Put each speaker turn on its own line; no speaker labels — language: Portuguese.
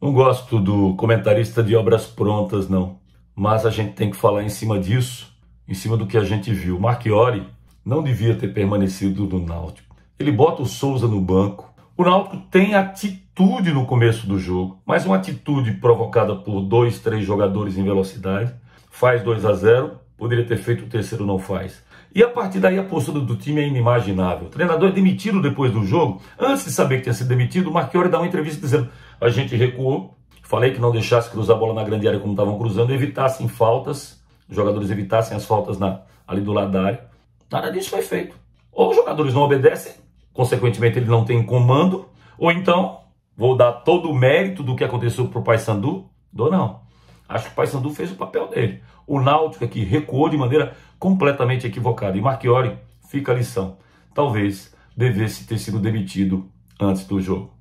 Não gosto do comentarista de obras prontas, não. Mas a gente tem que falar em cima disso, em cima do que a gente viu. Marchiori não devia ter permanecido no Náutico. Ele bota o Souza no banco. O Náutico tem atitude no começo do jogo, mas uma atitude provocada por dois, três jogadores em velocidade. Faz 2 a 0 Poderia ter feito o terceiro, não faz. E a partir daí a postura do time é inimaginável. O treinador é demitido depois do jogo. Antes de saber que tinha sido demitido, o Marchiori dá uma entrevista dizendo: a gente recuou, falei que não deixasse cruzar a bola na grande área como estavam cruzando, evitassem faltas, os jogadores evitassem as faltas na, ali do lado da área. Nada disso foi feito. Ou os jogadores não obedecem, consequentemente ele não tem comando, ou então vou dar todo o mérito do que aconteceu para o Paysandu, dou não. Acho que o Paysandu fez o papel dele. O Náutico aqui recuou de maneira completamente equivocada. E Marchiori fica a lição. Talvez devesse ter sido demitido antes do jogo.